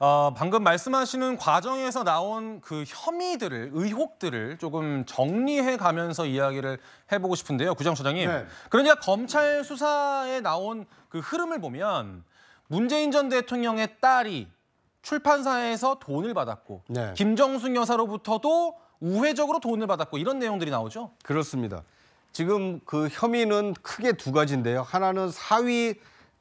어, 방금 말씀하시는 과정에서 나온 그 혐의들을, 의혹들을 조금 정리해 가면서 이야기를 해보고 싶은데요, 구장소장님. 네. 그러니까 검찰 수사에 나온 그 흐름을 보면 문재인 전 대통령의 딸이 출판사에서 돈을 받았고 네. 김정숙 여사로부터도 우회적으로 돈을 받았고 이런 내용들이 나오죠? 그렇습니다. 지금 그 혐의는 크게 두 가지인데요. 하나는 사위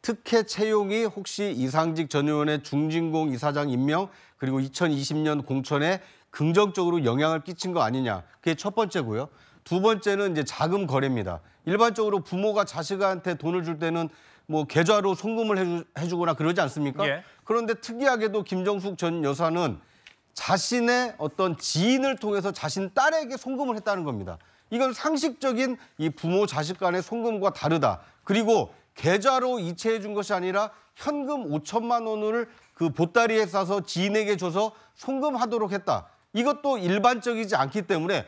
특혜 채용이 혹시 이상직 전 의원의 중진공 이사장 임명 그리고 2020년 공천에 긍정적으로 영향을 끼친 거 아니냐. 그게 첫 번째고요. 두 번째는 이제 자금 거래입니다. 일반적으로 부모가 자식한테 돈을 줄 때는 뭐 계좌로 송금을 해주, 거나 그러지 않습니까? 예. 그런데 특이하게도 김정숙 전 여사는 자신의 어떤 지인을 통해서 자신 딸에게 송금을 했다는 겁니다. 이건 상식적인 이 부모 자식 간의 송금과 다르다. 그리고 계좌로 이체해 준 것이 아니라 현금 5천만 원을 그 보따리에 싸서 지인에게 줘서 송금하도록 했다. 이것도 일반적이지 않기 때문에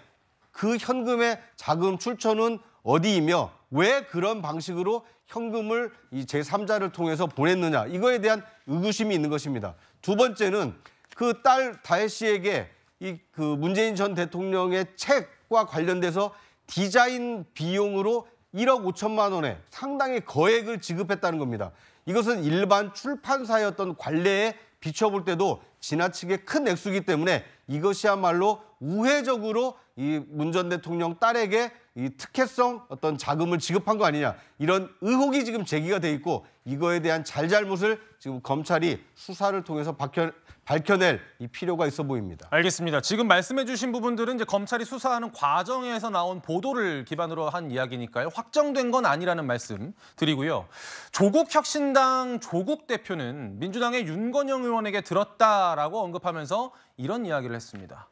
그 현금의 자금 출처는 어디이며 왜 그런 방식으로 현금을 이 제3자를 통해서 보냈느냐 이거에 대한 의구심이 있는 것입니다. 두 번째는 그 딸 다혜 씨에게 이 그 문재인 전 대통령의 책과 관련돼서 디자인 비용으로 1억 5천만 원에 상당히 거액을 지급했다는 겁니다. 이것은 일반 출판사였던 관례에 비춰볼 때도 지나치게 큰 액수이기 때문에 이것이야말로 우회적으로 이 문 전 대통령 딸에게 이 특혜성 어떤 자금을 지급한 거 아니냐 이런 의혹이 지금 제기가 돼 있고 이거에 대한 잘잘못을 지금 검찰이 수사를 통해서 밝혀, 밝혀낼 이 필요가 있어 보입니다. 알겠습니다. 지금 말씀해주신 부분들은 이제 검찰이 수사하는 과정에서 나온 보도를 기반으로 한 이야기니까요. 확정된 건 아니라는 말씀 드리고요. 조국 혁신당 조국 대표는 민주당의 윤건영 의원에게 들었다라고 언급하면서 이런 이야기를 했습니다.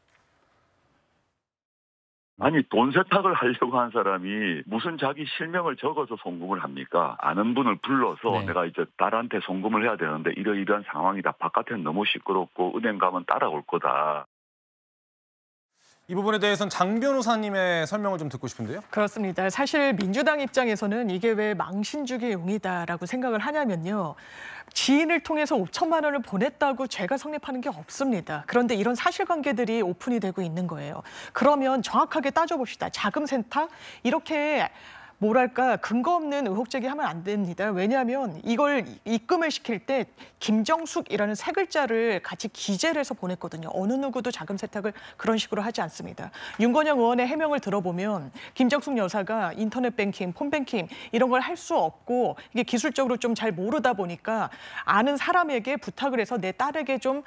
아니 돈 세탁을 하려고 한 사람이 무슨 자기 실명을 적어서 송금을 합니까? 아는 분을 불러서 네. 내가 이제 딸한테 송금을 해야 되는데 이러이러한 상황이다. 바깥엔 너무 시끄럽고 은행 가면 따라올 거다. 이 부분에 대해서는 장 변호사님의 설명을 좀 듣고 싶은데요. 그렇습니다. 사실 민주당 입장에서는 이게 왜 망신주기 용이다라고 생각을 하냐면요. 지인을 통해서 5천만 원을 보냈다고 죄가 성립하는 게 없습니다. 그런데 이런 사실관계들이 오픈이 되고 있는 거예요. 그러면 정확하게 따져봅시다. 자금 센터 이렇게 뭐랄까 근거 없는 의혹 제기하면 안 됩니다. 왜냐하면 이걸 입금을 시킬 때 김정숙이라는 세 글자를 같이 기재를 해서 보냈거든요. 어느 누구도 자금 세탁을 그런 식으로 하지 않습니다. 윤건영 의원의 해명을 들어보면 김정숙 여사가 인터넷 뱅킹, 폰뱅킹 이런 걸 할 수 없고 이게 기술적으로 좀 잘 모르다 보니까 아는 사람에게 부탁을 해서 내 딸에게 좀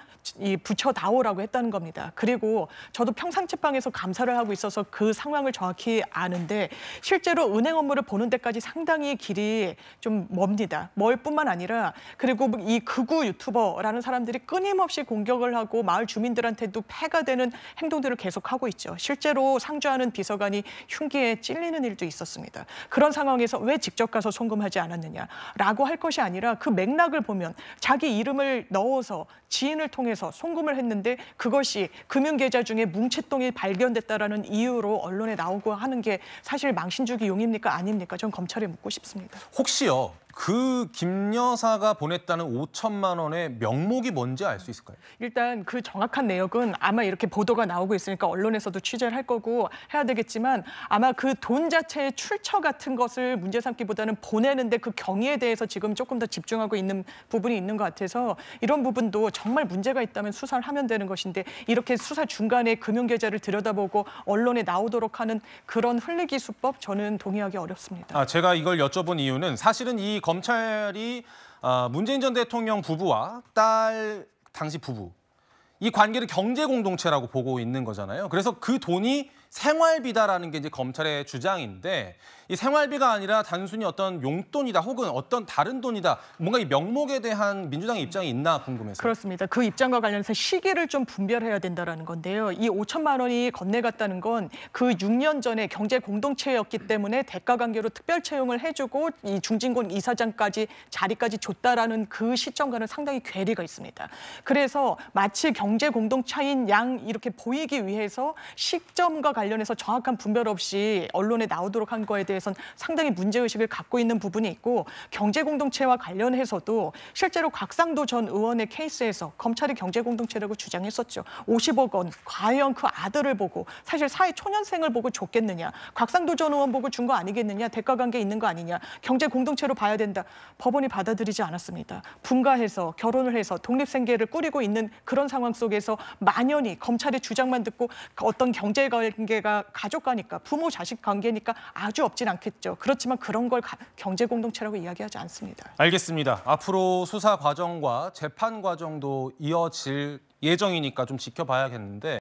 붙여다오라고 했다는 겁니다. 그리고 저도 평상체방에서 감사를 하고 있어서 그 상황을 정확히 아는데 실제로 은행 업 건물을 보는 데까지 상당히 길이 좀 멉니다. 멀 뿐만 아니라 그리고 이 극우 유튜버라는 사람들이 끊임없이 공격을 하고 마을 주민들한테도 패가 되는 행동들을 계속하고 있죠. 실제로 상주하는 비서관이 흉기에 찔리는 일도 있었습니다. 그런 상황에서 왜 직접 가서 송금하지 않았느냐라고 할 것이 아니라 그 맥락을 보면 자기 이름을 넣어서 지인을 통해서 송금을 했는데 그것이 금융계좌 중에 뭉칫돈이 발견됐다라는 이유로 언론에 나오고 하는 게 사실 망신주기 용입니까? 아닙니까? 좀 검찰에 묻고 싶습니다. 혹시요 그김 여사가 보냈다는 5천만 원의 명목이 뭔지 알 수 있을까요? 일단 그 정확한 내역은 아마 이렇게 보도가 나오고 있으니까 언론에서도 취재를 할 거고 해야 되겠지만 아마 그 돈 자체의 출처 같은 것을 문제 삼기보다는 보내는데 그 경위에 대해서 지금 조금 더 집중하고 있는 부분이 있는 것 같아서 이런 부분도 정말 문제가 있다면 수사를 하면 되는 것인데 이렇게 수사 중간에 금융계좌를 들여다보고 언론에 나오도록 하는 그런 흘리기 수법 저는 동의하기 어렵습니다. 아, 제가 이걸 여쭤본 이유는 사실은 이 검찰이 어, 문재인 전 대통령 부부와 딸 당시 부부 이 관계를 경제 공동체라고 보고 있는 거잖아요. 그래서 그 돈이 생활비다라는 게 이제 검찰의 주장인데 이 생활비가 아니라 단순히 어떤 용돈이다 혹은 어떤 다른 돈이다 뭔가 이 명목에 대한 민주당의 입장이 있나 궁금해서 그렇습니다. 그 입장과 관련해서 시기를 좀 분별해야 된다라는 건데요. 이 5천만 원이 건네갔다는 건 그 6년 전에 경제 공동체였기 때문에 대가 관계로 특별 채용을 해주고 이 중진권 이사장까지 자리까지 줬다라는 그 시점과는 상당히 괴리가 있습니다. 그래서 마치 경제 공동체인 양 이렇게 보이기 위해서 시점과 관련 관련해서 정확한 분별 없이 언론에 나오도록 한 거에 대해서는 상당히 문제의식을 갖고 있는 부분이 있고 경제공동체와 관련해서도 실제로 곽상도 전 의원의 케이스에서 검찰이 경제공동체라고 주장했었죠. 50억 원, 과연 그 아들을 보고 사실 사회 초년생을 보고 줬겠느냐. 곽상도 전 의원 보고 준 거 아니겠느냐. 대가관계 있는 거 아니냐. 경제공동체로 봐야 된다. 법원이 받아들이지 않았습니다. 분가해서 결혼을 해서 독립생계를 꾸리고 있는 그런 상황 속에서 만연히 검찰의 주장만 듣고 어떤 경제관계 관계가 가족 관이니까 부모 자식 관계니까 아주 없진 않겠죠. 그렇지만 그런 걸 경제 공동체라고 이야기하지 않습니다. 알겠습니다. 앞으로 수사 과정과 재판 과정도 이어질 예정이니까 좀 지켜봐야겠는데